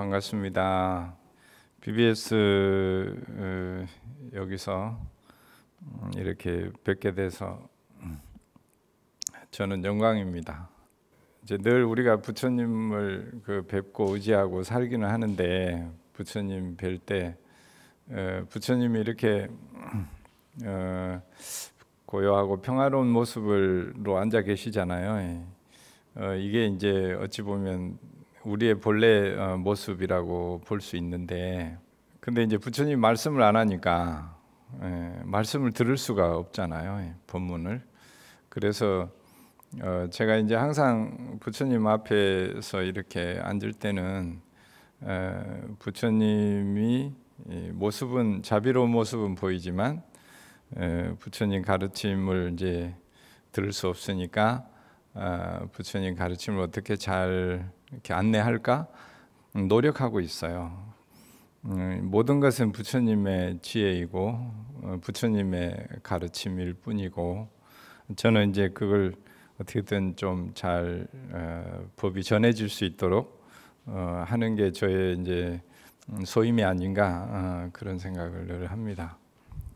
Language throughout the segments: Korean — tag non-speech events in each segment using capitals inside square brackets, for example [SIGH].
반갑습니다. BBS 어, 여기서 음, 이렇게 뵙게 돼서 음, 저는 영광입니다. 이제 늘 우리가 부처님을 그 뵙고 의지하고 살기는 하는데 부처님 뵐때 어, 부처님이 이렇게 음, 어, 고요하고 평화로운 모습으로 앉아 계시잖아요. 이게 이제 어찌 보면 우리의 본래 어, 모습이라고 볼 수 있는데 근데 이제 부처님 말씀을 안 하니까 예, 말씀을 들을 수가 없잖아요 예, 본문을 그래서 어, 제가 이제 항상 부처님 앞에서 이렇게 앉을 때는 에, 어, 부처님이 모습은 자비로운 모습은 보이지만 에, 어, 부처님 가르침을 이제 들을 수 없으니까 아, 부처님 가르침을 어떻게 잘 이렇게 안내할까 음, 노력하고 있어요. 음, 모든 것은 부처님의 지혜이고 어, 부처님의 가르침일 뿐이고 저는 이제 그걸 어떻게든 좀잘 어, 법이 전해질 수 있도록 어, 하는 게 저의 이제 음, 소임이 아닌가 그런 생각을 늘 합니다.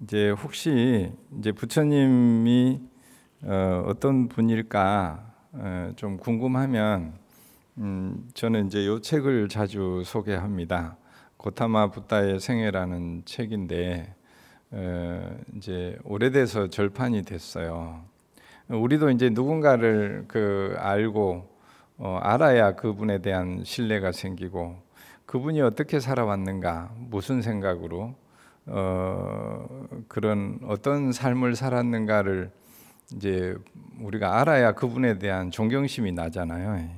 이제 혹시 이제 부처님이 어, 떤 분일까 어, 좀 궁금하면 음, 저는 이제 이 책을 자주 소개합니다. 고타마 부타의 생애라는 책인데 어, 이제 오래돼서 절판이 됐어요. 우리도 이제 누군가를 그 알고 어, 알아야 그분에 대한 신뢰가 생기고 그분이 어떻게 살아왔는가 무슨 생각으로 어, 그런 어떤 삶을 살았는가를 이제 우리가 알아야 그분에 대한 존경심이 나잖아요.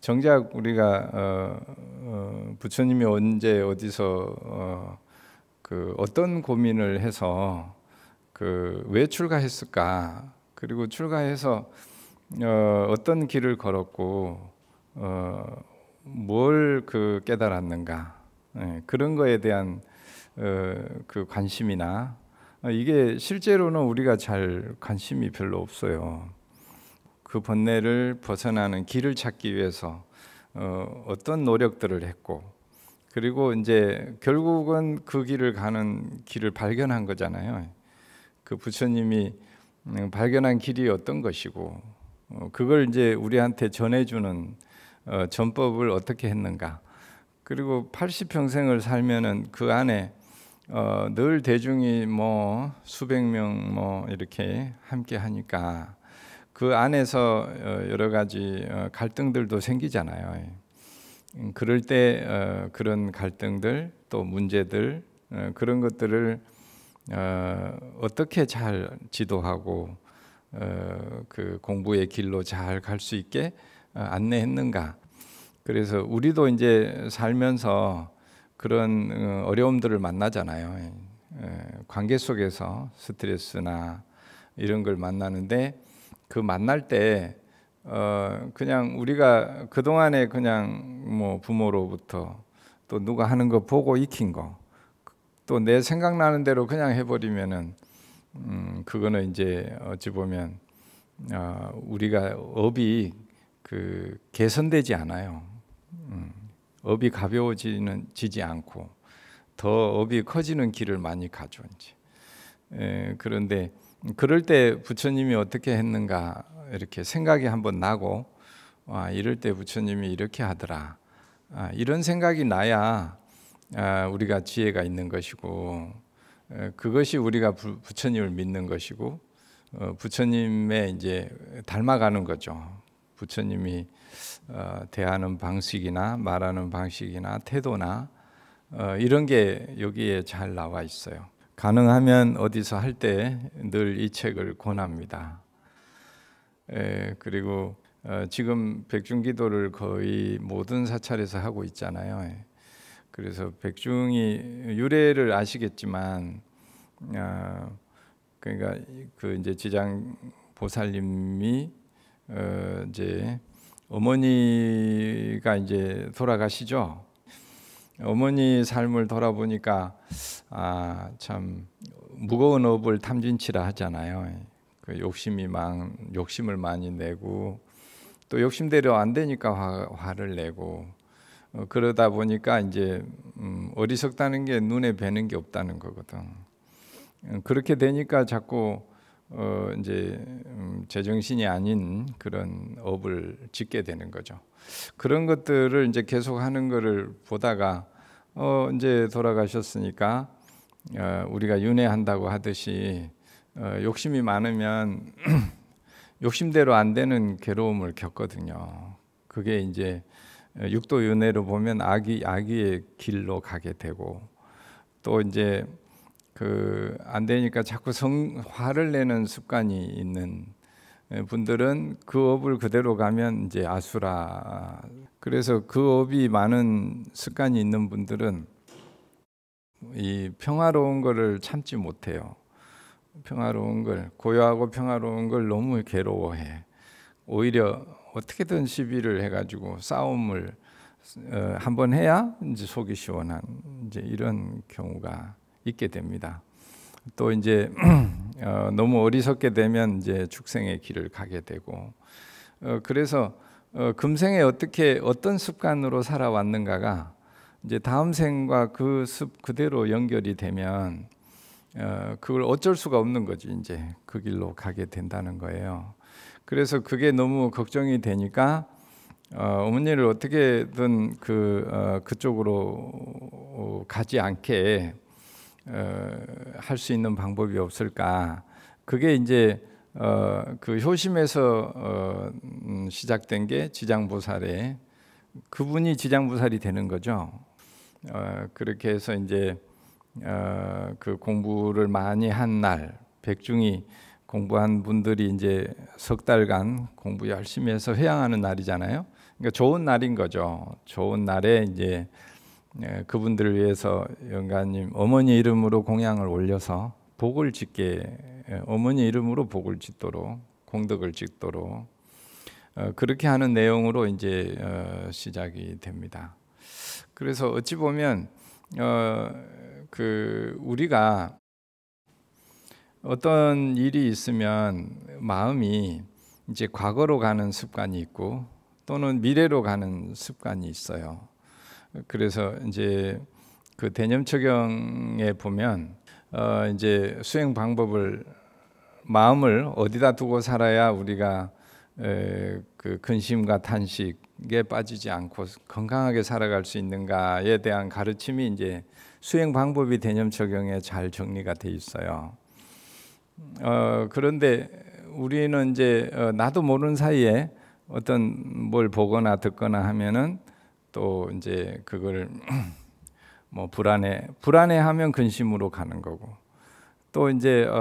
정작 우리가 어, 어, 부처님이 언제 어디서 어, 그 어떤 고민을 해서 그왜 출가했을까 그리고 출가해서 어, 떤 길을 걸었고 어, 뭘그 깨달았는가 예, 그런 거에 대한 어, 그 관심이나 아, 이게 실제로는 우리가 잘 관심이 별로 없어요. 그 번뇌를 벗어나는 길을 찾기 위해서 어, 떤 노력들을 했고 그리고 이제 결국은 그 길을 가는 길을 발견한 거잖아요. 그 부처님이 음, 발견한 길이 어떤 것이고 어, 그걸 이제 우리한테 전해주는 어, 전법을 어떻게 했는가 그리고 80평생을 살면은 그 안에 어, 늘 대중이 뭐 수백 명 뭐 이렇게 함께 하니까 그 안에서 어, 여러 가지 어, 갈등들도 생기잖아요. 음, 그럴 때 어, 그런 갈등들 또 문제들 그런 것들을 어떻게 잘 지도하고 그 공부의 길로 잘 갈 수 있게 안내했는가. 그래서 우리도 이제 살면서 그런 어, 어려움들을 만나잖아요. 예, 예, 관계 속에서 스트레스나 이런 걸 만나는데 그 만날 때 어, 그냥 우리가 그동안에 그냥 뭐 부모로부터 또 누가 하는 거 보고 익힌 거 또 내 생각나는 대로 그냥 해버리면은 음, 그거는 이제 어찌 보면 어, 우리가 업이 그 개선되지 않아요. 음. 업이 가벼워지는 지지 않고 더 업이 커지는 길을 많이 가죠. 이제. 예, 그런데 그럴 때 부처님이 어떻게 했는가 이렇게 생각이 한번 나고 와, 아, 이럴 때 부처님이 이렇게 하더라. 아, 이런 생각이 나야 아, 우리가 지혜가 있는 것이고 에, 어, 그것이 우리가 부, 처님을 믿는 것이고 어, 부처님의 이제 닮아가는 거죠. 부처님이 어, 대하는 방식이나 말하는 방식이나 태도나 어, 이런 게 여기에 잘 나와 있어요. 가능하면 어디서 할 때 늘 이 책을 권합니다. 그리고 어, 지금 백중기도를 거의 모든 사찰에서 하고 있잖아요. 그래서 백중이 유래를 아시겠지만 그러니까 그 이제 지장 보살님이 이제 어머니가 이제 돌아가시죠. 어머니 삶을 돌아보니까 아, 참 무거운 업을 탐진치라 하잖아요. 그 욕심이 많, 욕심을 많이 내고 또 욕심대로 안 되니까 화, 를 내고 어, 그러다 보니까 이제 음, 어리석다는 게 눈에 뵈는 게 없다는 거거든. 음, 그렇게 되니까 자꾸 어, 이제 음, 제정신이 아닌 그런 업을 짓게 되는 거죠. 그런 것들을 이제 계속 하는 것을 보다가 어, 이제 돌아가셨으니까 어, 우리가 윤회한다고 하듯이 어, 욕심이 많으면 [CLEARS THROAT] 욕심대로 안 되는 괴로움을 겪거든요. 그게 이제 어, 육도 윤회로 보면 악이 악의 길로 가게 되고 또 이제 그안 되니까 자꾸 성 화를 내는 습관이 있는 예, 분들은 그 업을 그대로 가면 이제 아수라. 그래서 그 업이 많은 습관이 있는 분들은 이 평화로운 것을 참지 못해요. 평화로운 걸 고요하고 평화로운 걸 너무 괴로워해. 오히려 어떻게든 시비를 해가지고 싸움을 어, 한번 해야 이제 속이 시원한 이제 이런 경우가 있게 됩니다. 또 이제 [CLEARS THROAT] 어, 너무 어리석게 되면 이제 축생의 길을 가게 되고 어, 그래서 어, 금생에 어떻게 어떤 습관으로 살아왔는가가 이제 다음 생과 그 습 그대로 연결이 되면 어, 그걸 어쩔 수가 없는 거지 이제 그 길로 가게 된다는 거예요. 그래서 그게 너무 걱정이 되니까 어, 머니를 어떻게든 그 어, 그쪽으로 어, 가지 않게 어, 할수 있는 방법이 없을까? 그게 이제 어, 그 효심에서 어, 음, 시작된 게 지장보살의 그분이 지장보살이 되는 거죠. 어, 그렇게 해서 이제 어, 그 공부를 많이 한날 백중이 공부한 분들이 이제 석 달간 공부 열심히 해서 회양하는 날이잖아요. 그러니까 좋은 날인 거죠. 좋은 날에 이제 예, 그분들을 위해서 영가님 어머니 이름으로 공양을 올려서 복을 짓게 예, 어머니 이름으로 복을 짓도록 공덕을 짓도록 어, 그렇게 하는 내용으로 이제 어, 시작이 됩니다. 그래서 어찌 보면 어, 그 우리가 어떤 일이 있으면 마음이 이제 과거로 가는 습관이 있고 또는 미래로 가는 습관이 있어요. 그래서 이제 그 대념 적경에 보면 어 이제 수행 방법을 마음을 어디다 두고 살아야 우리가 그 근심과 탄식에 빠지지 않고 건강하게 살아갈 수 있는가에 대한 가르침이 이제 수행 방법이 대념 적용에 잘 정리가 돼 있어요. 어 그런데 우리는 이제 어, 나도 모르는 사이에 어떤 뭘 보거나 듣거나 하면은 또 이제 그걸 [CLEARS THROAT] 뭐 불안해 불안해하면 근심으로 가는 거고 또 이제 어,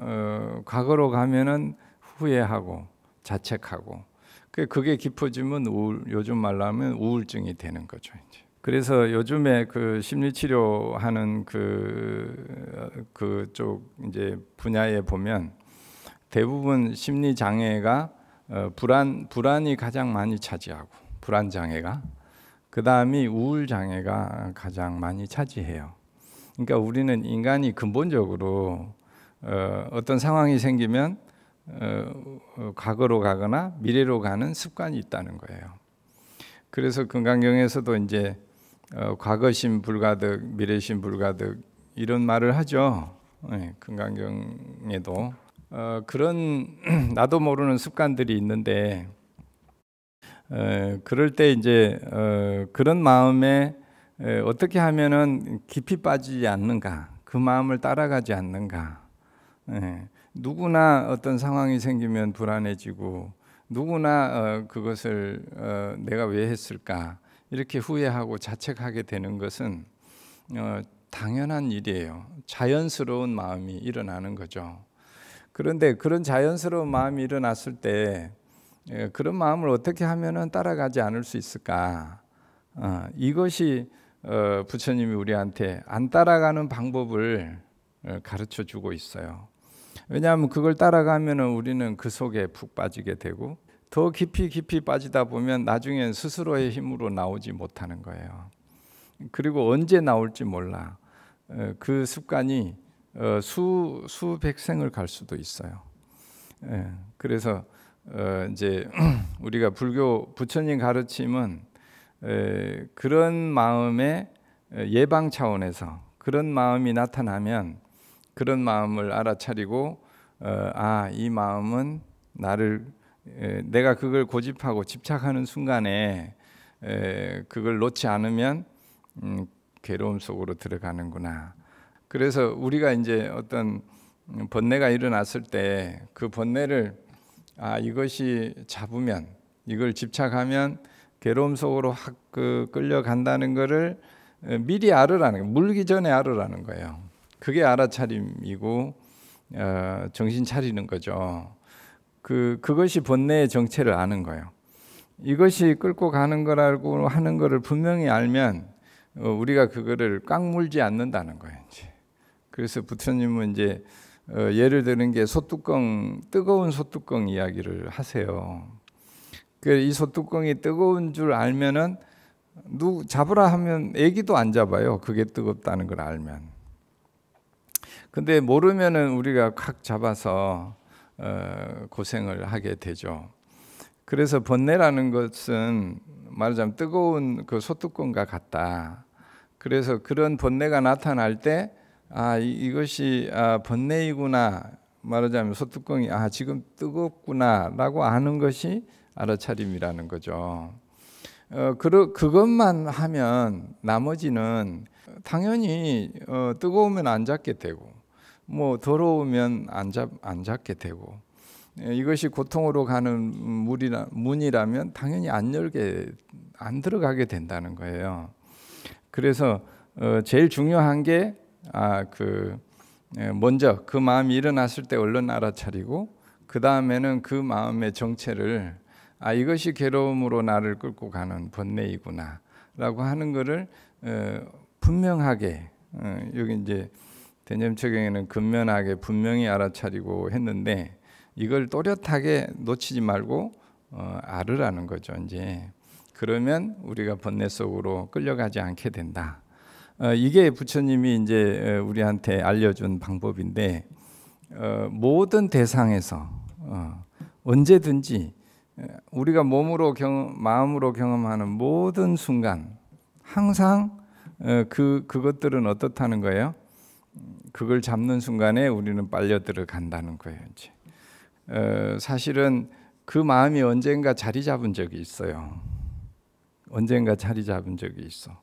어, 과거로 가면은 후회하고 자책하고 그, 그게 깊어지면 우울, 요즘 말로 하면 우울증이 되는 거죠. 이제. 그래서 요즘에 그 심리치료 하는 그 그쪽 이제 분야에 보면 대부분 심리 장애가 어, 불안 불안이 가장 많이 차지하고 불안 장애가 그 다음이 우울 장애가 가장 많이 차지해요. 그러니까 우리는 인간이 근본적으로 어, 떤 상황이 생기면 어, 어, 과거로 가거나 미래로 가는 습관이 있다는 거예요. 그래서 금강경에서도 이제 어, 과거심 불가득, 미래심 불가득 이런 말을 하죠. 네, 금강경에도 어, 그런 [CLEARS THROAT] 나도 모르는 습관들이 있는데 그럴 때 이제 어, 그런 마음에 어떻게 하면은 깊이 빠지지 않는가, 그 마음을 따라가지 않는가. 예, 누구나 어떤 상황이 생기면 불안해지고 누구나 어, 그것을 어, 내가 왜 했을까 이렇게 후회하고 자책하게 되는 것은 당연한 일이에요. 자연스러운 마음이 일어나는 거죠. 그런데 그런 자연스러운 마음이 일어났을 때 예, 그런 마음을 어떻게 하면 따라가지 않을 수 있을까? 어, 이것이 어, 부처님이 우리한테 안 따라가는 방법을 어, 가르쳐 주고 있어요. 왜냐하면 그걸 따라가면 우리는 그 속에 푹 빠지게 되고 더 깊이 깊이 빠지다 보면 나중엔 스스로의 힘으로 나오지 못하는 거예요. 그리고 언제 나올지 몰라. 그 습관이 수 수백생을 갈 수도 있어요. 예, 그래서 어, 이제 [CLEARS THROAT] 우리가 불교 부처님 가르침은 그런 마음의 예방 차원에서 그런 마음이 나타나면 그런 마음을 알아차리고 어, 아이 마음은 나를 내가 그걸 고집하고 집착하는 순간에 그걸 놓지 않으면 음, 괴로움 속으로 들어가는구나. 그래서 우리가 이제 어떤 음, 번뇌가 일어났을 때 그 번뇌를 아 이것이 잡으면 이걸 집착하면 괴로움 속으로 확그 끌려간다는 것을 미리 알으라는 거예요. 물기 전에 알으라는 거예요. 그게 알아차림이고 어, 정신 차리는 거죠. 그 그것이 본뇌의 정체를 아는 거예요. 이것이 끌고 가는 거라고 하는 것을 분명히 알면 어, 우리가 그거를 깡 물지 않는다는 거예요. 이제. 그래서 부처님은 이제 어, 예를 드는 게 소뚜껑 뜨거운 소뚜껑 이야기를 하세요. 그이 소뚜껑이 뜨거운 줄 알면은 누 잡으라 하면 애기도 안 잡아요. 그게 뜨겁다는 걸 알면. 근데 모르면은 우리가 확 잡아서 어, 고생을 하게 되죠. 그래서 번뇌라는 것은 말하자면 뜨거운 그 소뚜껑과 같다. 그래서 그런 번뇌가 나타날 때아 이것이 아, 번뇌이구나 말하자면 소뚜껑이 아 지금 뜨겁구나라고 아는 것이 알아차림이라는 거죠. 어, 그러, 그것만 하면 나머지는 당연히 어, 뜨거우면 안 잡게 되고 뭐 더러우면 안, 잡, 안 잡게 되고 에, 예, 이것이 고통으로 가는 물이라, 문이라면 당연히 안 열게 안 들어가게 된다는 거예요. 그래서 어, 제일 중요한 게 아그 예, 먼저 그 마음이 일어났을 때 얼른 알아차리고 그 다음에는 그 마음의 정체를 아 이것이 괴로움으로 나를 끌고 가는 번뇌이구나라고 하는 것을 어, 분명하게 어, 여기 이제 대념 적용에는 근면하게 분명히 알아차리고 했는데 이걸 또렷하게 놓치지 말고 어, 알으라는 거죠 이제 그러면 우리가 번뇌 속으로 끌려가지 않게 된다. 어, 이게 부처님이 이제 어, 우리한테 알려준 방법인데 어, 모든 대상에서 어, 언제든지 어, 우리가 몸으로 경험, 마음으로 경험하는 모든 순간 항상 어, 그 그것들은 어떻다는 거예요? 그걸 잡는 순간에 우리는 빨려 들어간다는 거예요. 이제 어, 사실은 그 마음이 언젠가 자리 잡은 적이 있어요. 언젠가 자리 잡은 적이 있어.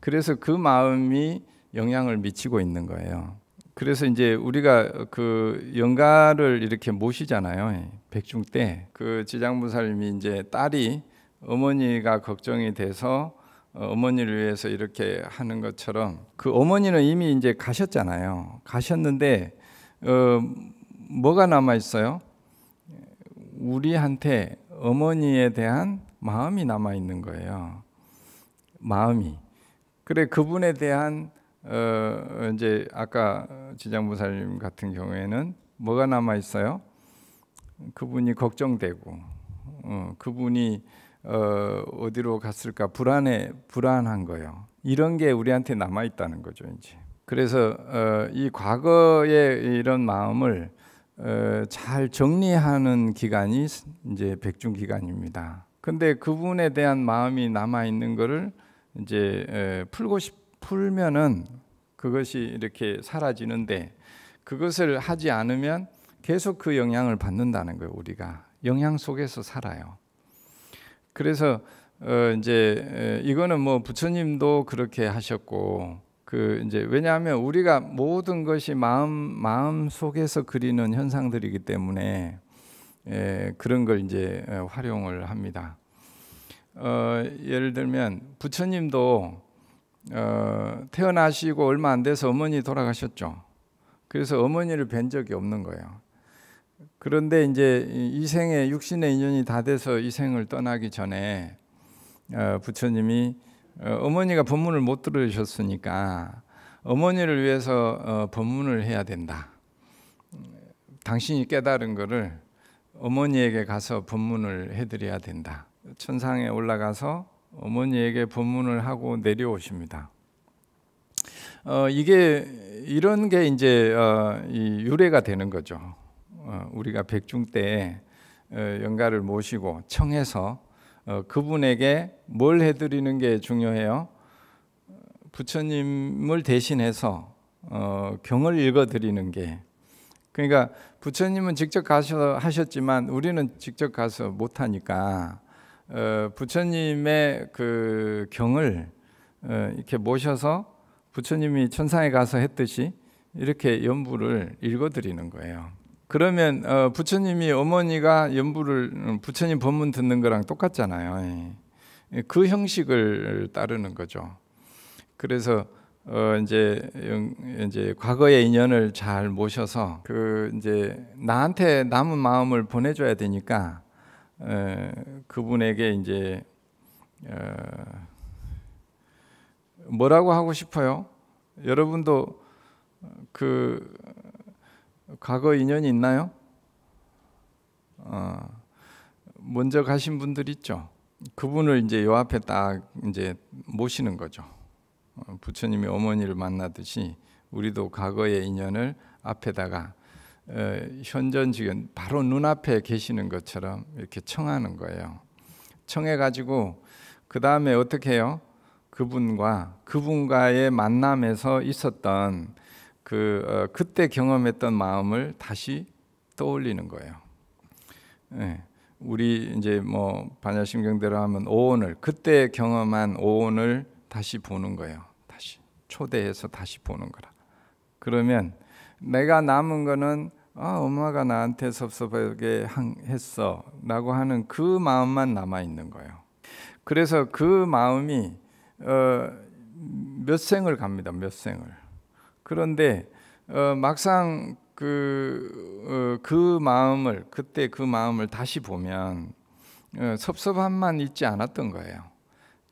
그래서 그 마음이 영향을 미치고 있는 거예요. 그래서 이제 우리가 그 영가를 이렇게 모시잖아요. 백중 때그 지장부사님이 이제 딸이 어머니가 걱정이 돼서 어, 어머니를 위해서 이렇게 하는 것처럼 그 어머니는 이미 이제 가셨잖아요. 가셨는데 어, 뭐가 남아 있어요? 우리한테 어머니에 대한 마음이 남아 있는 거예요. 마음이 그래 그분에 대한 어, 이제 아까 지장부사님 같은 경우에는 뭐가 남아 있어요? 그분이 걱정되고 어, 그분이 어, 어디로 갔을까 불안해 불안한 거요 이런 게 우리한테 남아 있다는 거죠, 이제. 그래서 어, 이 과거의 이런 마음을 어, 잘 정리하는 기간이 이제 백중 기간입니다. 근데 그분에 대한 마음이 남아 있는 거를 이제 풀고 싶으면은 그것이 이렇게 사라지는데 그것을 하지 않으면 계속 그 영향을 받는다는 거예요. 우리가 영향 속에서 살아요. 그래서 어 이제 이거는 뭐 부처님도 그렇게 하셨고 그 이제 왜냐하면 우리가 모든 것이 마음 마음 속에서 그리는 현상들이기 때문에 예, 그런 걸 이제 활용을 합니다. 어, 예를 들면 부처님도 어, 태어나시고 얼마 안 돼서 어머니 돌아가셨죠. 그래서 어머니를 뵌 적이 없는 거예요. 그런데 이제 이 생에 육신의 인연이 다 돼서 이 생을 떠나기 전에 어, 부처님이 어, 머니가 법문을 못 들으셨으니까 어머니를 위해서 어, 법문을 해야 된다. 당신이 깨달은 거를 어머니에게 가서 법문을 해드려야 된다. 천상에 올라가서 어머니에게 법문을 하고 내려오십니다. 어, 이게 이런 게 이제 어, 유래가 되는 거죠. 어, 우리가 백중 때 어, 영가를 모시고 청해서 어, 그분에게 뭘 해드리는 게 중요해요. 부처님을 대신해서 어, 경을 읽어드리는 게 그러니까 부처님은 직접 가셔 하셨지만 우리는 직접 가서 못하니까 어, 부처님의 그 경을 어, 이렇게 모셔서 부처님이 천상에 가서 했듯이 이렇게 연부를 읽어드리는 거예요. 그러면 어, 부처님이 어머니가 연부를 음, 부처님 법문 듣는 거랑 똑같잖아요. 예. 그 형식을 따르는 거죠. 그래서 어 이제 이제 과거의 인연을 잘 모셔서 그 이제 나한테 남은 마음을 보내줘야 되니까 에, 그분에게 이제 에, 어, 뭐라고 하고 싶어요? 여러분도 그 과거 인연이 있나요? 어, 먼저 가신 분들 있죠. 그분을 이제 요 앞에 딱 이제 모시는 거죠. 어, 부처님이 어머니를 만나듯이 우리도 과거의 인연을 앞에다가 어, 현전 지금 바로 눈앞에 계시는 것처럼 이렇게 청하는 거예요. 청해 가지고 그 다음에 어떻게 해요? 그분과 그분과의 만남에서 있었던 그 어, 그때 경험했던 마음을 다시 떠올리는 거예요. 네. 우리 이제 뭐 반야심경대로 하면 오온을 그때 경험한 오온을 다시 보는 거예요. 다시 초대해서 다시 보는 거라. 그러면 내가 남은 거는 아, 엄마가 나한테 섭섭하게 했어. 라고 하는 그 마음만 남아있는 거예요. 그래서 그 마음이 어, 몇 생을 갑니다. 몇 생을. 그런데 어, 막상 그, 어, 그 마음을, 그때 그 마음을 다시 보면 어, 섭섭함만 있지 않았던 거예요.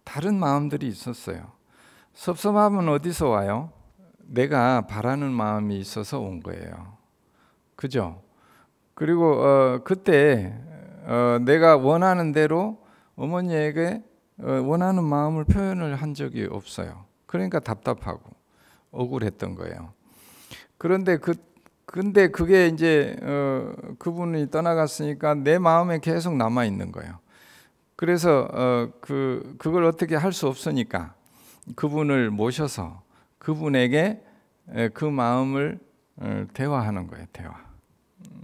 다른 마음들이 있었어요. 섭섭함은 어디서 와요? 내가 바라는 마음이 있어서 온 거예요. 그죠? 그리고 어, 그때 어, 내가 원하는 대로 어머니에게 어, 원하는 마음을 표현을 한 적이 없어요. 그러니까 답답하고 억울했던 거예요. 그런데 그 근데 그게 이제 어, 그분이 떠나갔으니까 내 마음에 계속 남아 있는 거예요. 그래서 어, 그 그걸 어떻게 할 수 없으니까 그분을 모셔서 그분에게 그 마음을 어, 대화하는 거예요. 대화.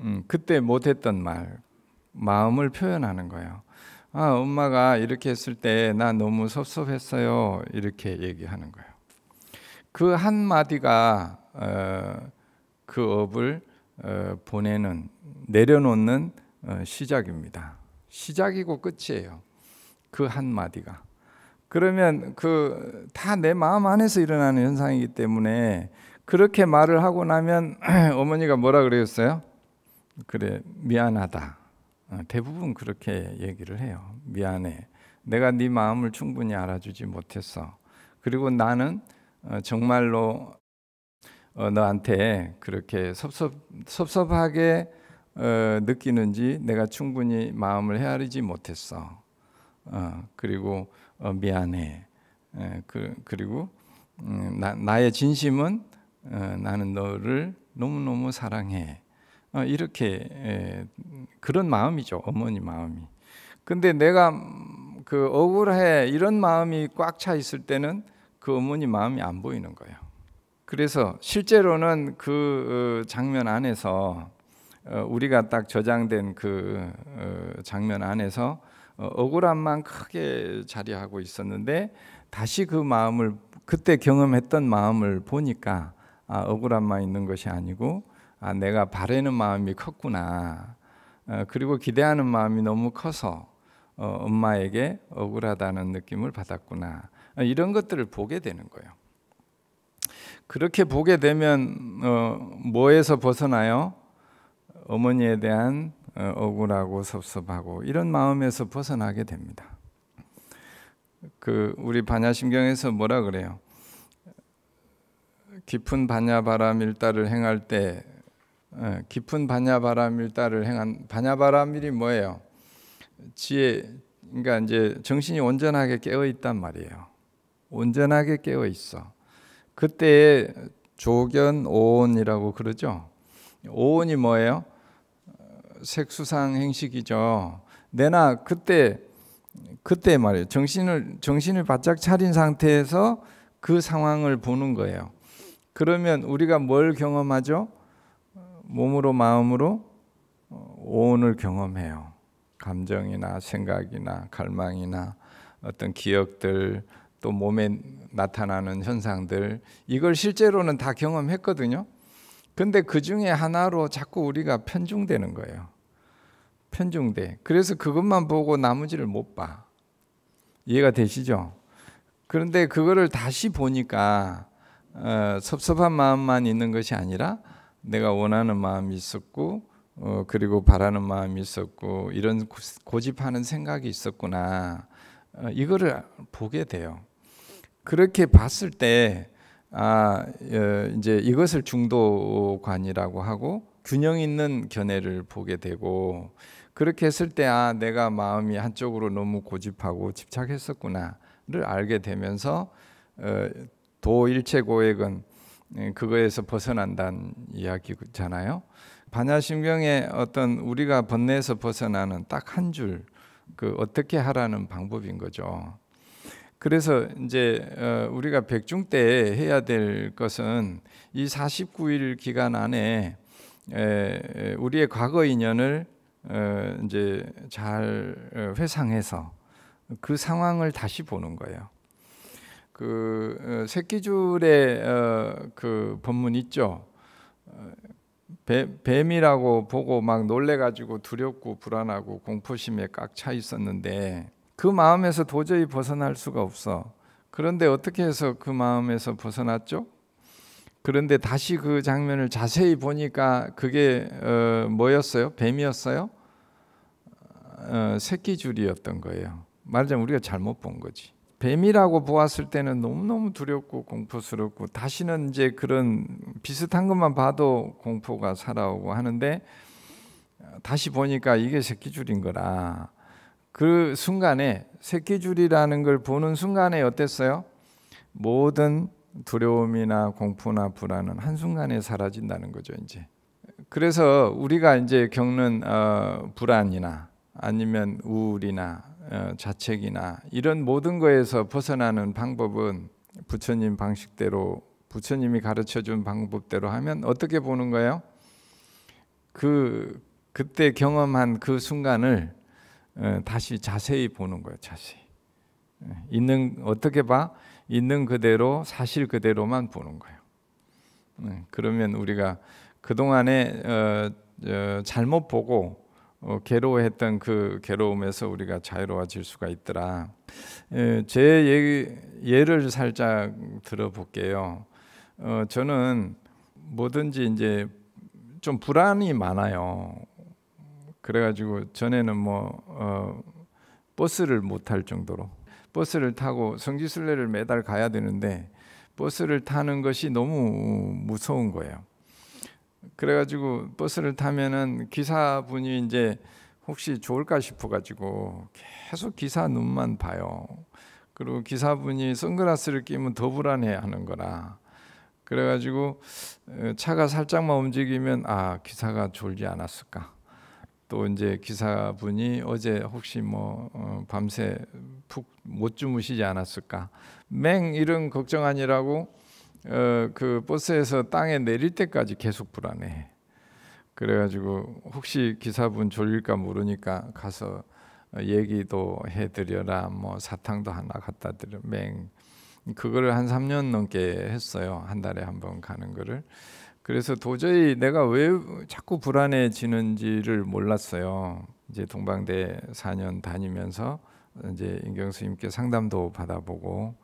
음, 그때 못했던 말, 마음을 표현하는 거예요. 아, 엄마가 이렇게 했을 때 나 너무 섭섭했어요. 이렇게 얘기하는 거예요. 그 한마디가 어, 그 업을 어, 보내는, 내려놓는 어, 시작입니다. 시작이고 끝이에요. 그 한마디가. 그러면 그 다 내 마음 안에서 일어나는 현상이기 때문에 그렇게 말을 하고 나면 [CLEARS THROAT] 어머니가 뭐라 그랬어요? 그래 미안하다. 어, 대부분 그렇게 얘기를 해요. 미안해. 내가 네 마음을 충분히 알아주지 못했어. 그리고 나는 어, 정말로 어, 너한테 그렇게 섭섭 섭섭하게 느끼는지 내가 충분히 마음을 헤아리지 못했어. 그리고 어, 미안해. 에, 그, 그리고 음, 나, 나의 진심은 어, 나는 너를 너무너무 사랑해. 어, 이렇게 에, 그런 마음이죠. 어머니 마음이. 근데 내가 음, 그 억울해 이런 마음이 꽉 차 있을 때는 그 어머니 마음이 안 보이는 거예요. 그래서 실제로는 그 어, 장면 안에서 어, 우리가 딱 저장된 그 어, 장면 안에서 어, 억울함만 크게 자리하고 있었는데 다시 그 마음을 그때 경험했던 마음을 보니까 아, 억울함만 있는 것이 아니고 아, 내가 바래는 마음이 컸구나. 아, 그리고 기대하는 마음이 너무 커서 어, 엄마에게 억울하다는 느낌을 받았구나. 어, 이런 것들을 보게 되는 거예요. 그렇게 보게 되면 어, 뭐에서 벗어나요? 어머니에 대한 어, 억울하고 섭섭하고 이런 마음에서 벗어나게 됩니다. 그 우리 반야심경에서 뭐라 그래요? 깊은 반야바라밀다를 행할 때 어, 깊은 반야바라밀다를 행한 반야바라밀이 뭐예요? 지혜 그러니까 이제 정신이 온전하게 깨어 있단 말이에요. 온전하게 깨어 있어. 그때 조견 오온이라고 그러죠. 오온이 뭐예요? 색수상 행식이죠. 내나 그때 그때 말이에요. 정신을 정신을 바짝 차린 상태에서 그 상황을 보는 거예요. 그러면 우리가 뭘 경험하죠? 몸으로 마음으로 어, 오온을 경험해요. 감정이나 생각이나 갈망이나 어떤 기억들 또 몸에 나타나는 현상들 이걸 실제로는 다 경험했거든요. 근데 그 중에 하나로 자꾸 우리가 편중되는 거예요. 편중돼. 그래서 그것만 보고 나머지를 못 봐. 이해가 되시죠? 그런데 그거를 다시 보니까 어, 섭섭한 마음만 있는 것이 아니라 내가 원하는 마음이 있었고 어, 그리고 바라는 마음이 있었고 이런 고집하는 생각이 있었구나 어, 이거를 보게 돼요. 그렇게 봤을 때아 예, 이제 이것을 중도관이라고 하고 균형 있는 견해를 보게 되고 그렇게 했을 때아 내가 마음이 한쪽으로 너무 고집하고 집착했었구나를 알게 되면서 어, 도일체 고액은 예, 그거에서 벗어난다는 이야기잖아요. 반야심경에 어떤 우리가 번뇌에서 벗어나는 딱 한줄그 어떻게 하라는 방법인 거죠. 그래서 이제 어, 우리가 백중 때 해야 될 것은 이 49일 기간 안에 우리의 과거 인연을 어, 이제 잘 어, 회상해서 그 상황을 다시 보는 거예요. 그 새끼줄의 그 본문 있죠. 뱀, 이라고 보고 막 놀래가지고 두렵고 불안하고 공포심에 꽉 차 있었는데 그 마음에서 도저히 벗어날 수가 없어. 그런데 어떻게 해서 그 마음에서 벗어났죠? 그런데 다시 그 장면을 자세히 보니까 그게 어, 뭐였어요? 뱀이었어요? 어, 새끼줄이었던 거예요. 말하자면 우리가 잘못 본 거지. 뱀이라고 보았을 때는 너무너무 두렵고 공포스럽고 다시는 이제 그런 비슷한 것만 봐도 공포가 살아오고 하는데 다시 보니까 이게 새끼줄인 거라. 그 순간에 새끼줄이라는 걸 보는 순간에 어땠어요? 모든 두려움이나 공포나 불안은 한순간에 사라진다는 거죠, 이제. 그래서 우리가 이제 겪는 어, 불안이나 아니면 우울이나 어, 자책이나 이런 모든 거에서 벗어나는 방법은 부처님 방식대로 부처님이 가르쳐 준 방법대로 하면 어떻게 보는 거예요? 그 그때 경험한 그 순간을 예, 다시 자세히 보는 거예요. 자세히 예, 있는 어떻게 봐 있는 그대로 사실 그대로만 보는 거예요. 예, 그러면 우리가 그 동안에 어, 잘못 보고 어, 괴로워했던 그 괴로움에서 우리가 자유로워질 수가 있더라. 제 예를 살짝 들어볼게요. 어, 저는 뭐든지 이제 좀 불안이 많아요. 그래가지고 전에는 뭐 어, 버스를 못 탈 정도로 버스를 타고 성지순례를 매달 가야 되는데 버스를 타는 것이 너무 무서운 거예요. 그래가지고 버스를 타면은 기사분이 이제 혹시 좋을까 싶어가지고 계속 기사 눈만 봐요. 그리고 기사분이 선글라스를 끼면 더 불안해하는 거라. 그래가지고 어, 차가 살짝만 움직이면 아 기사가 졸지 않았을까. 또 이제 기사분이 어제 혹시 뭐 어, 밤새 푹 못 주무시지 않았을까? 맹 이런 걱정 아니라고 어, 그 버스에서 땅에 내릴 때까지 계속 불안해. 그래가지고 혹시 기사분 졸릴까 모르니까 가서 어, 얘기도 해드려라. 뭐 사탕도 하나 갖다 드려. 맹 그거를 한 3년 넘게 했어요. 한 달에 한 번 가는 거를. 그래서 도저히 내가 왜 자꾸 불안해지는지를 몰랐어요. 이제 동방대 4년 다니면서 이제 인경 스님께 상담도 받아보고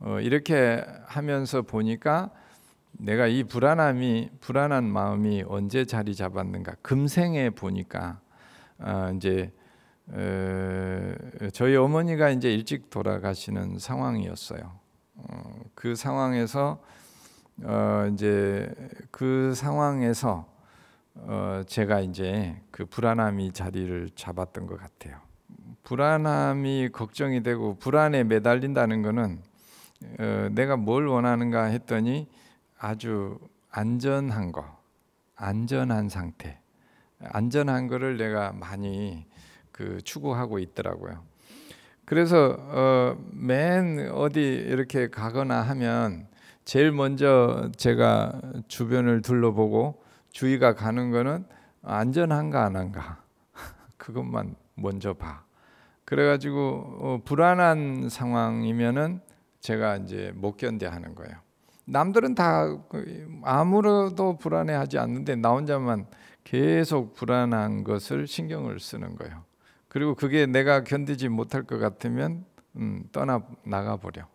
어, 이렇게 하면서 보니까 내가 이 불안함이 불안한 마음이 언제 자리 잡았는가 금생에 보니까 어, 이제 에, 저희 어머니가 이제 일찍 돌아가시는 상황이었어요. 어, 그 상황에서 어 이제 그 상황에서 어 제가 이제 그 불안함이 자리를 잡았던 것 같아요. 불안함이 걱정이 되고 불안에 매달린다는 거는 어 내가 뭘 원하는가 했더니 아주 안전한 거, 안전한 상태, 안전한 거를 내가 많이 그 추구하고 있더라고요. 그래서 어, 맨 어디 이렇게 가거나 하면 제일 먼저 제가 주변을 둘러보고 주의가 가는 거는 안전한가 안 한가 [LAUGHS] 그것만 먼저 봐. 그래가지고 어, 불안한 상황이면은 제가 이제 못 견뎌 하는 거예요. 남들은 다 그 아무래도 불안해하지 않는데 나 혼자만 계속 불안한 것을 신경을 쓰는 거예요. 그리고 그게 내가 견디지 못할 것 같으면 음, 떠나 나가 버려.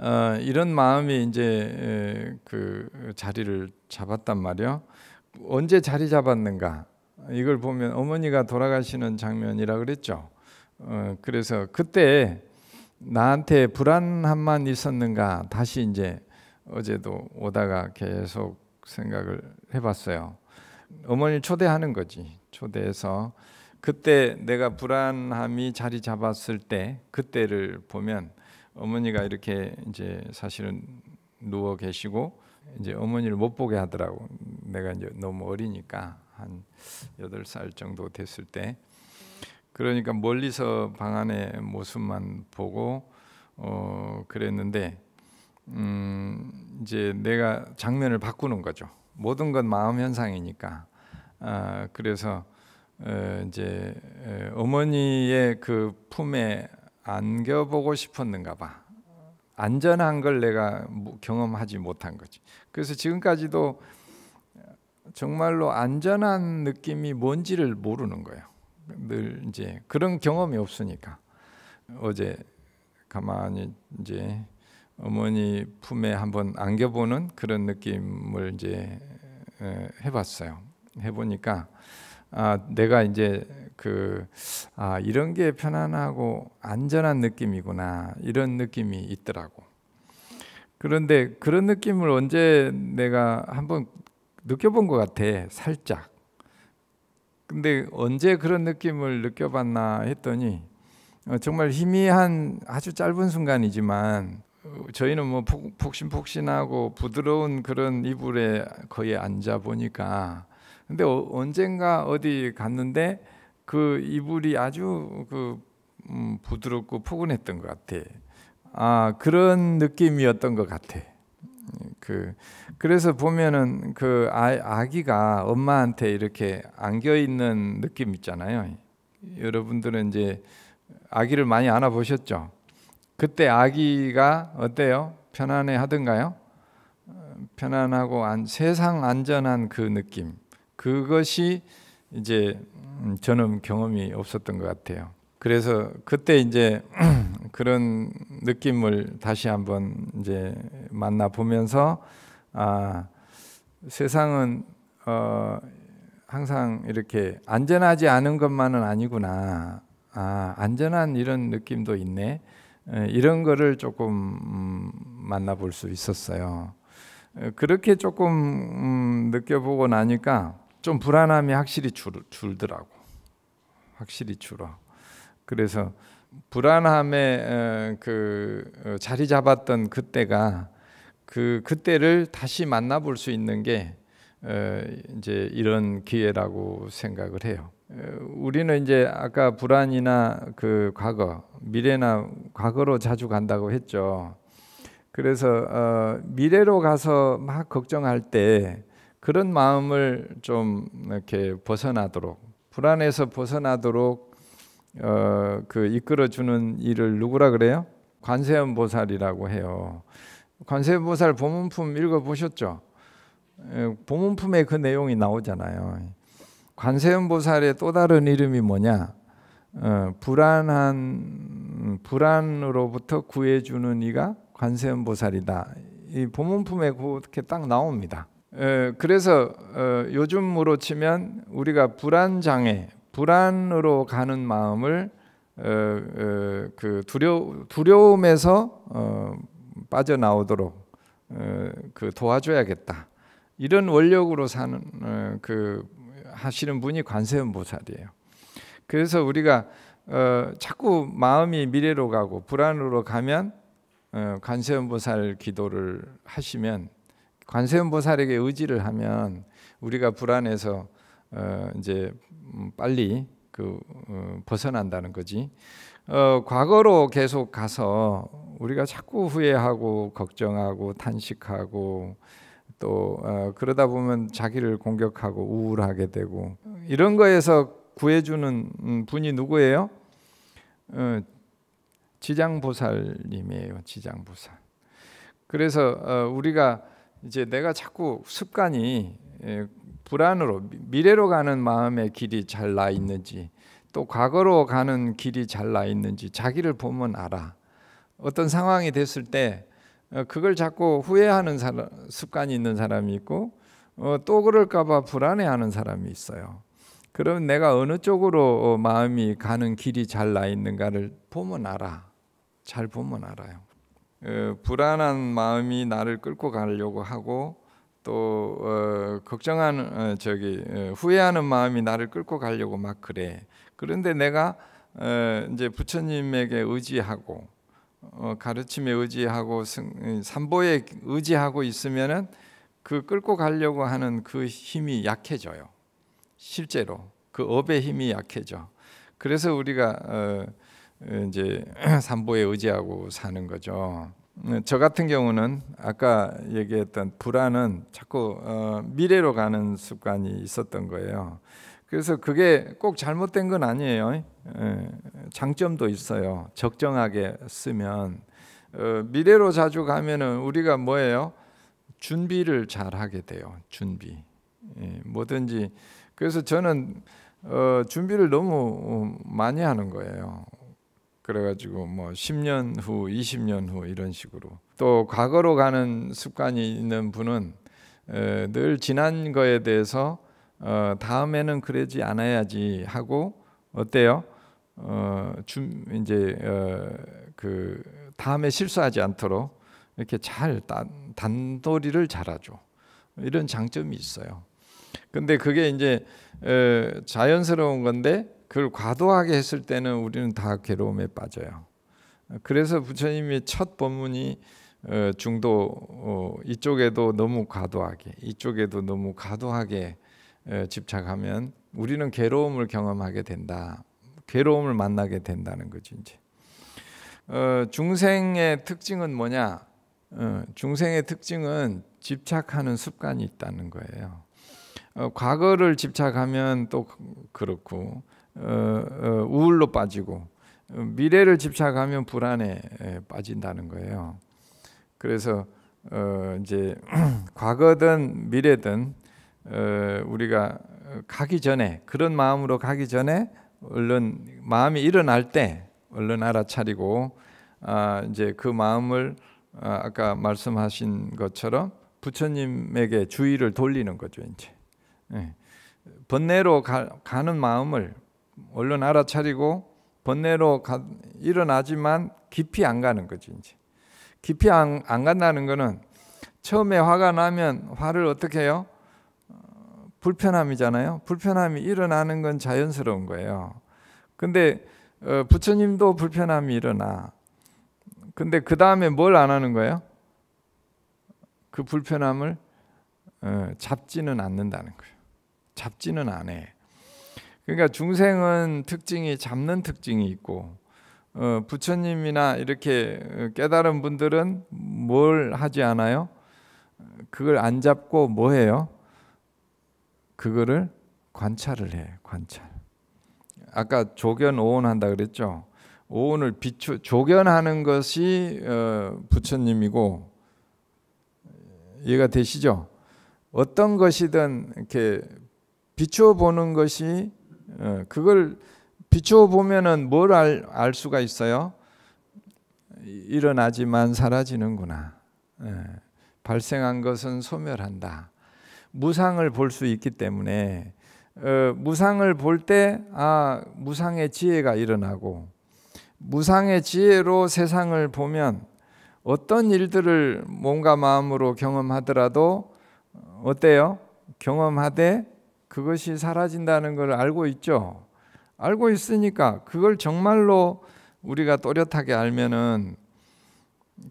어, 이런 마음이 이제 그 자리를 잡았단 말이요. 언제 자리 잡았는가? 이걸 보면 어머니가 돌아가시는 장면이라 그랬죠. 어, 그래서 그때 나한테 불안함만 있었는가 다시 이제 어제도 오다가 계속 생각을 해봤어요. 어머니 초대하는 거지. 초대해서 그때 내가 불안함이 자리 잡았을 때 그때를 보면 어머니가 이렇게 이제 사실은 누워 계시고 이제 어머니를 못 보게 하더라고. 내가 이제 너무 어리니까 한 여덟 살 정도 됐을 때 그러니까 멀리서 방 안의 모습만 보고 어 그랬는데 음 이제 내가 장면을 바꾸는 거죠. 모든 건 마음 현상이니까. 아 그래서 어 이제 어머니의 그 품에 안겨보고 싶었는가 봐. 안전한 걸 내가 경험하지 못한 거지. 그래서 지금까지도 정말로 안전한 느낌이 뭔지를 모르는 거예요. 늘 이제 그런 경험이 없으니까 어제 가만히 이제 어머니 품에 한번 안겨보는 그런 느낌을 이제 해봤어요. 해보니까 아, 내가 이제 그 아, 이런 게 편안하고 안전한 느낌이구나 이런 느낌이 있더라고. 그런데 그런 느낌을 언제 내가 한번 느껴본 것 같아 살짝. 근데 언제 그런 느낌을 느껴봤나 했더니 어, 정말 희미한 아주 짧은 순간이지만 어, 저희는 뭐 폭신폭신하고 부드러운 그런 이불에 거의 앉아 보니까 근데 어, 언젠가 어디 갔는데 그 이불이 아주 그 음, 부드럽고 포근했던 것 같아. 아 그런 느낌이었던 것 같아. 그 그래서 보면은 그 아, 아기가 엄마한테 이렇게 안겨 있는 느낌 있잖아요. 여러분들은 이제 아기를 많이 안아 보셨죠? 그때 아기가 어때요? 편안해 하던가요? 편안하고 안, 세상 안전한 그 느낌. 그것이 이제 저는 경험이 없었던 것 같아요. 그래서 그때 이제 [CLEARS THROAT] 그런 느낌을 다시 한번 이제 만나 보면서 아 세상은 어 항상 이렇게 안전하지 않은 것만은 아니구나. 아 안전한 이런 느낌도 있네. 이런 거를 조금 음, 만나볼 수 있었어요. 그렇게 조금 음, 느껴보고 나니까 좀 불안함이 확실히 줄, 줄더라고. 확실히 줄어. 그래서 불안함에 어, 그 어, 자리 잡았던 그때가 그 그때를 다시 만나볼 수 있는 게 어, 이제 이런 기회라고 생각을 해요. 우리는 이제 아까 불안이나 그 과거, 미래나 과거로 자주 간다고 했죠. 그래서 미래로 가서 막 걱정할 때 그런 마음을 좀 이렇게 벗어나도록 불안에서 벗어나도록 어, 그 이끌어주는 일을 누구라 그래요? 관세음 보살이라고 해요. 관세음 보살 보문품 읽어보셨죠? 보문품에 예, 그 내용이 나오잖아요. 관세음 보살의 또 다른 이름이 뭐냐? 어, 불안한 불안으로부터 구해주는 이가 관세음 보살이다. 이 보문품에 그렇게 딱 나옵니다. 그래서 어, 요즘으로 치면 우리가 불안 장애, 불안으로 가는 마음을 어, 어, 그 두려 두려움에서 빠져나오도록 그 도와줘야겠다. 이런 원력으로 사는 그 하시는 분이 관세음보살이에요. 그래서 우리가 자꾸 마음이 미래로 가고 불안으로 가면 관세음보살 기도를 하시면 관세음보살에게 의지를 하면 우리가 불안해서 어, 이제 빨리 그 어, 벗어난다는 거지. 어, 과거로 계속 가서 우리가 자꾸 후회하고 걱정하고 탄식하고 또 어, 그러다 보면 자기를 공격하고 우울하게 되고 이런 거에서 구해주는 음, 분이 누구예요? 어, 지장보살님이에요. 지장보살. 그래서 어, 우리가 이제 내가 자꾸 습관이 예, 불안으로 미래로 가는 마음의 길이 잘 나 있는지 또 과거로 가는 길이 잘 나 있는지 자기를 보면 알아. 어떤 상황이 됐을 때 어, 그걸 자꾸 후회하는 사람, 습관이 있는 사람이 있고 어, 또 그럴까봐 불안해하는 사람이 있어요. 그럼 내가 어느 쪽으로 어, 마음이 가는 길이 잘 나 있는가를 보면 알아. 잘 보면 알아요. 어, 불안한 마음이 나를 끌고 가려고 하고 또 어, 걱정하는 어, 저기 어, 후회하는 마음이 나를 끌고 가려고 막 그래. 그런데 내가 어, 이제 부처님에게 의지하고 어, 가르침에 의지하고 승, 삼보에 의지하고 있으면은 그 끌고 가려고 하는 그 힘이 약해져요. 실제로 그 업의 힘이 약해져. 그래서 우리가 이제 산보에 [CLEARS THROAT] 의지하고 사는 거죠. 저 같은 경우는 아까 얘기했던 불안은 자꾸 어, 미래로 가는 습관이 있었던 거예요. 그래서 그게 꼭 잘못된 건 아니에요. 에, 예, 장점도 있어요. 적정하게 쓰면 어, 미래로 자주 가면은 우리가 뭐예요? 준비를 잘 하게 돼요. 준비 예, 뭐든지 그래서 저는 어, 준비를 너무 많이 하는 거예요. 그래가지고 뭐 10년 후, 20년 후 이런 식으로 또 과거로 가는 습관이 있는 분은 늘 지난 거에 대해서 어, 다음에는 그러지 않아야지 하고 어때요? 어, 준 이제 어, 그 다음에 실수하지 않도록 이렇게 잘 단, 단도리를 잘하죠. 이런 장점이 있어요. 근데 그게 이제 에, 자연스러운 건데 그걸 과도하게 했을 때는 우리는 다 괴로움에 빠져요. 그래서 부처님의 첫 법문이 어, 중도 어, 이쪽에도 너무 과도하게 이쪽에도 너무 과도하게 어, 집착하면 우리는 괴로움을 경험하게 된다. 괴로움을 만나게 된다는 거죠 이제. 중생의 특징은 뭐냐? 중생의 특징은 집착하는 습관이 있다는 거예요. 과거를 집착하면 또 그, 그렇고 어, 어, 우울로 빠지고 어, 미래를 집착하면 불안에 빠진다는 거예요. 그래서 이제 [CLEARS THROAT] 과거든 미래든 우리가 가기 전에 그런 마음으로 가기 전에 얼른 마음이 일어날 때 얼른 알아차리고 아, 이제 그 마음을 아, 까 말씀하신 것처럼 부처님에게 주의를 돌리는 거죠 이제 예. 번뇌로 가, 는 마음을 얼른 알아차리고 번뇌로 가, 일어나지만 깊이 안 가는 거지 이제. 깊이 안, 안 간다는 거는 처음에 화가 나면 화를 어떻게 해요? 어, 불편함이잖아요. 불편함이 일어나는 건 자연스러운 거예요. 근데 어, 부처님도 불편함이 일어나. 근데 그 다음에 뭘 안 하는 거예요? 그 불편함을 어, 잡지는 않는다는 거예요. 잡지는 안 해. 그러니까 중생은 특징이 잡는 특징이 있고 어, 부처님이나 이렇게 깨달은 분들은 뭘 하지 않아요? 그걸 안 잡고 뭐 해요? 그거를 관찰을 해. 관찰. 아까 조견 오온 한다 그랬죠. 오온을 비추 조견하는 것이 어, 부처님이고 이해가 되시죠? 어떤 것이든 이렇게 비추어 보는 것이 예, 그걸 비추어 보면은 뭘알 알 수가 있어요? 일어나지만 사라지는구나. 예, 발생한 것은 소멸한다. 무상을 볼 수 있기 때문에 어, 무상을 볼 때 아, 무상의 지혜가 일어나고 무상의 지혜로 세상을 보면 어떤 일들을 몸과 마음으로 경험하더라도 어때요? 경험하되 그것이 사라진다는 걸 알고 있죠. 알고 있으니까 그걸 정말로 우리가 또렷하게 알면은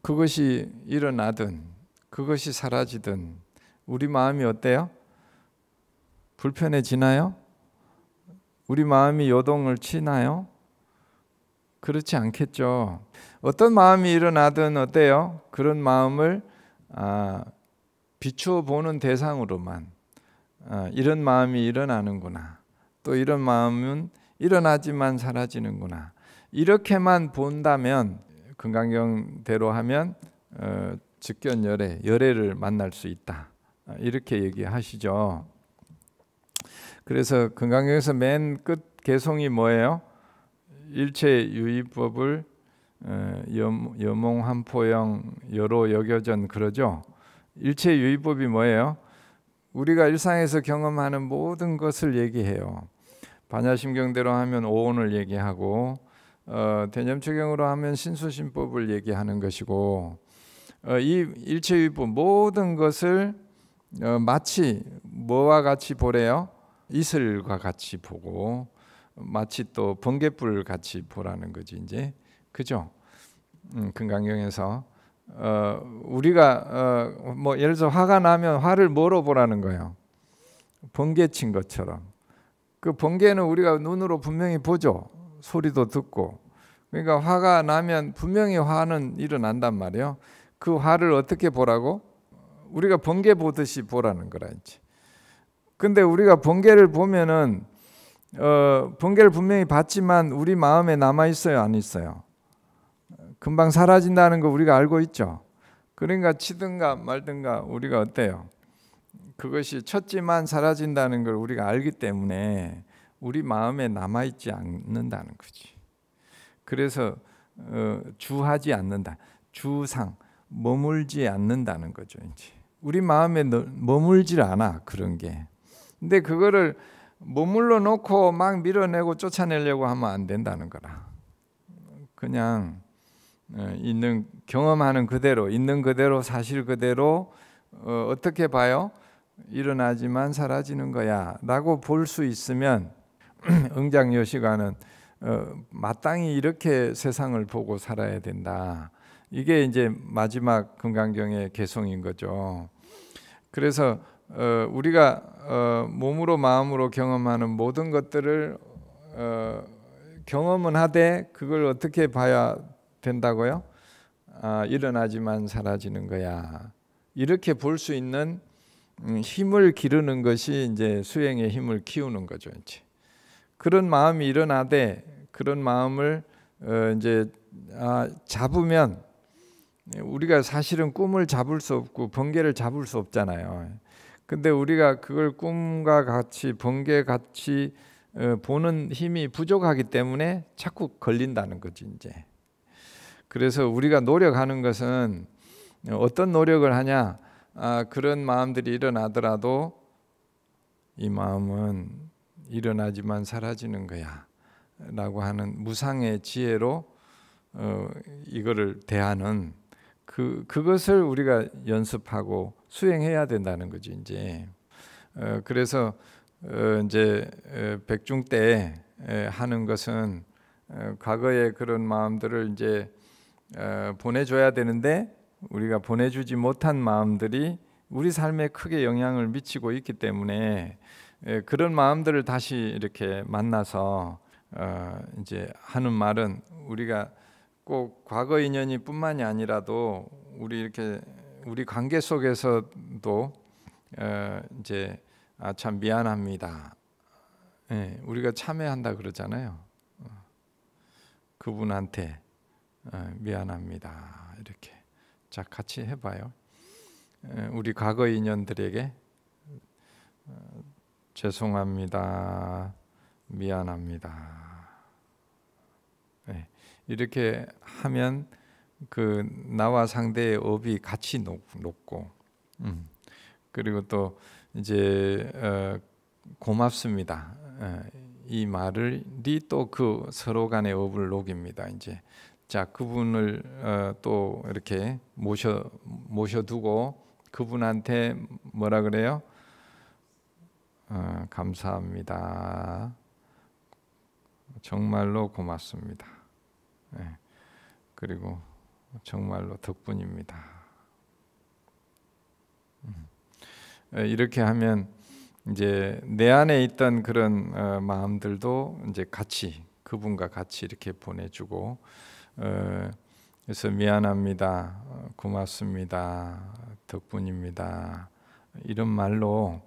그것이 일어나든 그것이 사라지든 우리 마음이 어때요? 불편해지나요? 우리 마음이 요동을 치나요? 그렇지 않겠죠. 어떤 마음이 일어나든 어때요? 그런 마음을 아, 비추어 보는 대상으로만 어, 이런 마음이 일어나는구나. 또 이런 마음은 일어나지만 사라지는구나. 이렇게만 본다면 금강경대로 하면 어, 즉견 열애, 열애를 만날 수 있다. 어, 이렇게 얘기하시죠. 그래서 금강경에서 맨 끝 개송이 뭐예요? 일체 유의법을 여몽 한포영 여로 여겨전 그러죠. 일체 유의법이 뭐예요? 우리가 일상에서 경험하는 모든 것을 얘기해요. 반야심경대로 하면 오온을 얘기하고 어, 대념체경으로 하면 신수신법을 얘기하는 것이고 어, 이 일체위법 모든 것을 어, 마치 뭐와 같이 보래요? 이슬과 같이 보고 마치 또 번개불 같이 보라는 거지 이제 그죠? 음, 금강경에서 어, 우리가 어, 뭐 예를 들어 화가 나면 화를 뭐로 보라는 거예요. 번개친 것처럼. 그 번개는 우리가 눈으로 분명히 보죠. 소리도 듣고. 그러니까 화가 나면 분명히 화는 일어난단 말이에요. 그 화를 어떻게 보라고? 우리가 번개 보듯이 보라는 거라 이 근데 우리가 번개를 보면은 어, 번개를 분명히 봤지만 우리 마음에 남아 있어요, 안 있어요? 금방 사라진다는 거 우리가 알고 있죠. 그러니까 치든가 말든가 우리가 어때요? 그것이 첫지만 사라진다는 걸 우리가 알기 때문에 우리 마음에 남아 있지 않는다는 거지. 그래서 어, 주하지 않는다. 주상 머물지 않는다는 거죠. 이제 우리 마음에 머물질 않아 그런 게. 근데 그거를 머물러 놓고 막 밀어내고 쫓아내려고 하면 안 된다는 거라. 그냥 어, 있는 경험하는 그대로 있는 그대로 사실 그대로 어, 떻게 봐요? 일어나지만 사라지는 거야라고 볼 수 있으면 [CLEARS THROAT] 응장여시가는 어, 마땅히 이렇게 세상을 보고 살아야 된다. 이게 이제 마지막 금강경의 개성인 거죠. 그래서 어, 우리가 어, 몸으로 마음으로 경험하는 모든 것들을 어, 경험은 하되 그걸 어떻게 봐야 된다고요? 아, 일어나지만 사라지는 거야. 이렇게 볼 수 있는 음, 힘을 기르는 것이 이제 수행의 힘을 키우는 거죠. 이제. 그런 마음이 일어나되 그런 마음을 어, 이제 아, 잡으면 우리가 사실은 꿈을 잡을 수 없고 번개를 잡을 수 없잖아요. 근데 우리가 그걸 꿈과 같이 번개 같이 어, 보는 힘이 부족하기 때문에 자꾸 걸린다는 거지 이제. 그래서 우리가 노력하는 것은 어떤 노력을 하냐 아, 그런 마음들이 일어나더라도 이 마음은 일어나지만 사라지는 거야라고 하는 무상의 지혜로 어, 이거를 대하는 그 그것을 우리가 연습하고 수행해야 된다는 거지 이제 어, 그래서 어, 이제 어, 백중 때 하는 것은 어, 과거의 그런 마음들을 이제 어, 보내줘야 되는데 우리가 보내주지 못한 마음들이 우리 삶에 크게 영향을 미치고 있기 때문에 예, 그런 마음들을 다시 이렇게 만나서 어, 이제 하는 말은 우리가 꼭 과거 인연이뿐만이 아니라도 우리 이렇게 우리 관계 속에서도 어, 이제 아참 미안합니다. 예, 우리가 참회한다 그러잖아요. 그분한테 어, 미안합니다. 이렇게 자 같이 해봐요. 우리 과거 인연들에게 어, 죄송합니다. 미안합니다. 네, 이렇게 하면 그 나와 상대의 업이 같이 높고 음. 그리고 또 이제 어, 고맙습니다. 에, 이말을니 또 그 서로 간의 업을 녹입니다. 이제 자 그분을 어, 또 이렇게 모셔 모셔두고 그분한테 뭐라 그래요? 어, 감사합니다. 정말로 고맙습니다. 네. 그리고 정말로 덕분입니다. 음. 예, 이렇게 하면 이제 내 안에 있던 그런 어, 마음들도 이제 같이 그분과 같이 이렇게 보내주고 그래서 미안합니다. 고맙습니다. 덕분입니다. 이런 말로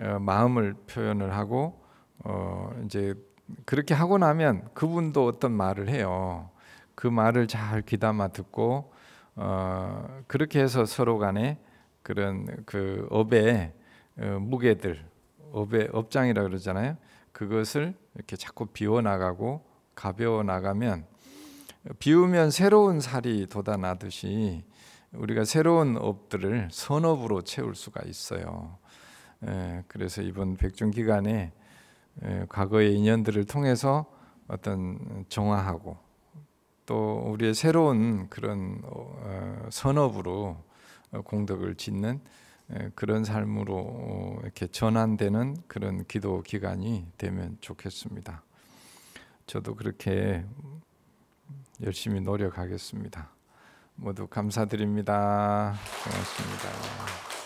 어, 마음을 표현을 하고 어, 이제 그렇게 하고 나면 그분도 어떤 말을 해요. 그 말을 잘 귀담아 듣고 어, 그렇게 해서 서로 간에 그런 그 업의 무게들 업의 업장이라 그러잖아요. 그것을 이렇게 자꾸 비워 나가고 가벼워 나가면 비우면 새로운 살이 돋아나듯이 우리가 새로운 업들을 선업으로 채울 수가 있어요. 예, 그래서 이번 백중 기간에 예, 과거의 인연들을 통해서 어떤 정화하고 또 우리의 새로운 그런 어, 어, 선업으로 어, 공덕을 짓는 예, 그런 삶으로 이렇게 전환되는 그런 기도 기간이 되면 좋겠습니다. 저도 그렇게 열심히 노력하겠습니다. 모두 감사드립니다. 고맙습니다.